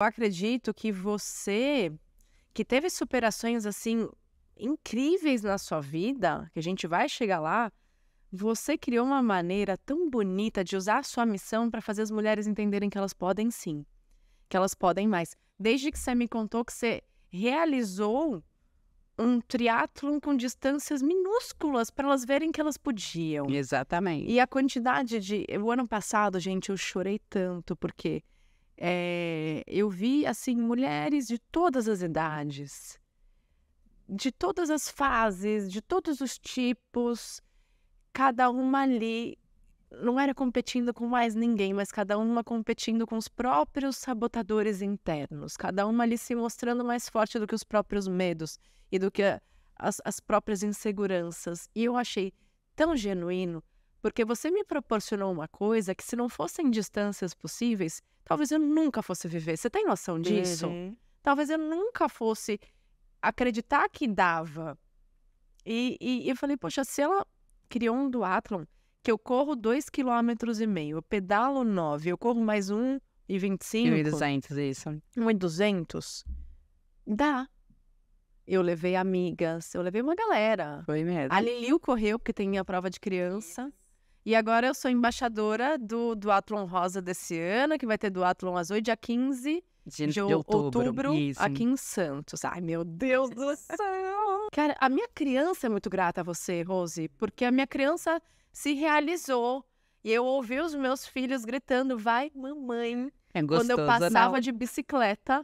Eu acredito que você, que teve superações assim incríveis na sua vida, que a gente vai chegar lá, você criou uma maneira tão bonita de usar a sua missão para fazer as mulheres entenderem que elas podem sim, que elas podem mais. Desde que você me contou que você realizou um triatlon com distâncias minúsculas para elas verem que elas podiam. Exatamente. E a quantidade de. O ano passado, gente, eu chorei tanto, porque é, eu vi assim mulheres de todas as idades, de todas as fases, de todos os tipos, cada uma ali não era competindo com mais ninguém, mas cada uma competindo com os próprios sabotadores internos, cada uma ali se mostrando mais forte do que os próprios medos e do que as, as próprias inseguranças. E eu achei tão genuíno porque você me proporcionou uma coisa que, se não fossem distâncias possíveis, talvez eu nunca fosse viver. Você tem noção disso? Uhum. Talvez eu nunca fosse acreditar que dava. E, e eu falei, poxa, se ela criou um duatlon, que eu corro dois quilômetros e meio, eu pedalo nove, eu corro mais um e vinte cinco. Um e duzentos isso. Um e duzentos, Dá. Eu levei amigas, eu levei uma galera. Foi mesmo. A Liliu correu, porque tem a prova de criança. E agora eu sou embaixadora do Duatlon Rosa desse ano, que vai ter Duatlon Azul dia 15 de, de, outubro, outubro aqui em Santos. Ai, meu Deus do céu! Cara, a minha criança é muito grata a você, Rose, porque a minha criança se realizou. E eu ouvi os meus filhos gritando, vai, mamãe. É gostoso, Quando eu né? passava não? de bicicleta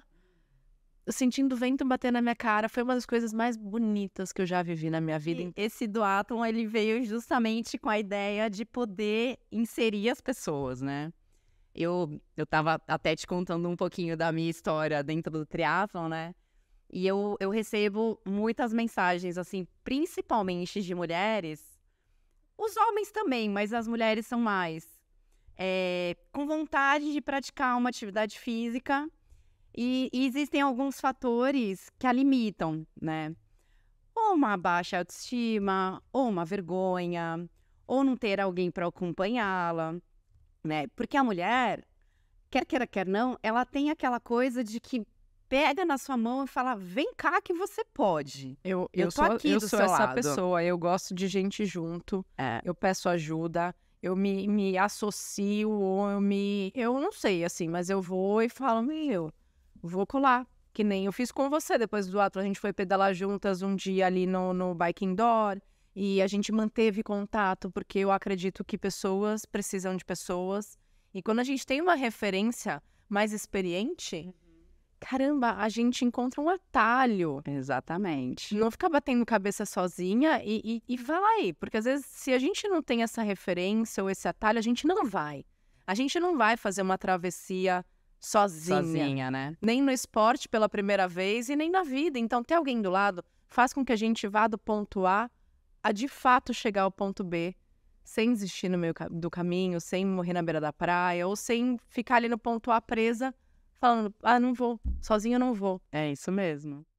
sentindo o vento bater na minha cara foi uma das coisas mais bonitas que eu já vivi na minha vida. E esse do ele veio justamente com a ideia de poder inserir as pessoas, né? Eu, eu tava até te contando um pouquinho da minha história dentro do triatlon, né? E eu, eu recebo muitas mensagens, assim, principalmente de mulheres. Os homens também, mas as mulheres são mais. É, com vontade de praticar uma atividade física, e, existem alguns fatores que a limitam, né? Ou uma baixa autoestima, ou uma vergonha, ou não ter alguém para acompanhá-la, né? Porque a mulher, quer queira, quer não, ela tem aquela coisa de que pega na sua mão e fala: vem cá que você pode. Eu, eu, eu sou, aqui eu sou essa lado. pessoa, eu gosto de gente junto, é. eu peço ajuda, eu me, me associo, ou eu me. Eu não sei, assim, mas eu vou e falo: meu vou colar. Que nem eu fiz com você depois do ato. A gente foi pedalar juntas um dia ali no, no biking door E a gente manteve contato, porque eu acredito que pessoas precisam de pessoas. E quando a gente tem uma referência mais experiente, uhum. caramba, a gente encontra um atalho. Exatamente. Não ficar batendo cabeça sozinha e, e, e vai. Porque às vezes, se a gente não tem essa referência ou esse atalho, a gente não vai. A gente não vai fazer uma travessia sozinha. Sozinha, né? Nem no esporte pela primeira vez e nem na vida. Então, ter alguém do lado faz com que a gente vá do ponto A a de fato chegar ao ponto B, sem desistir no meio do caminho, sem morrer na beira da praia, ou sem ficar ali no ponto A presa, falando, ah, não vou, sozinha não vou. É isso mesmo.